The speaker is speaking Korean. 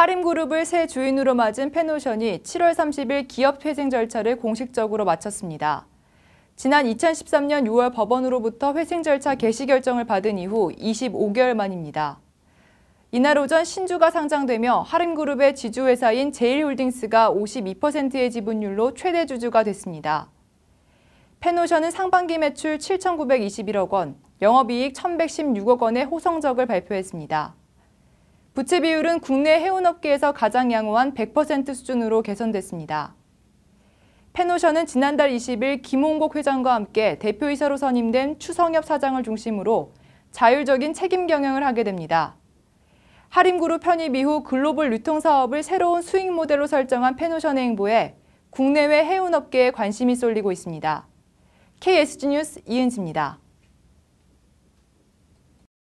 하림그룹을 새 주인으로 맞은 페노션이 7월 30일 기업회생 절차를 공식적으로 마쳤습니다. 지난 2013년 6월 법원으로부터 회생 절차 개시 결정을 받은 이후 25개월 만입니다. 이날 오전 신주가 상장되며 하림그룹의 지주회사인 제일홀딩스가 52%의 지분율로 최대 주주가 됐습니다. 페노션은 상반기 매출 7,921억 원, 영업이익 1,116억 원의 호성적을 발표했습니다. 부채 비율은 국내 해운업계에서 가장 양호한 100% 수준으로 개선됐습니다. 페노션은 지난달 20일 김홍국 회장과 함께 대표이사로 선임된 추성엽 사장을 중심으로 자율적인 책임 경영을 하게 됩니다. 하림그룹 편입 이후 글로벌 유통사업을 새로운 수익 모델로 설정한 페노션의 행보에 국내외 해운업계에 관심이 쏠리고 있습니다. KSG 뉴스 이은지입니다.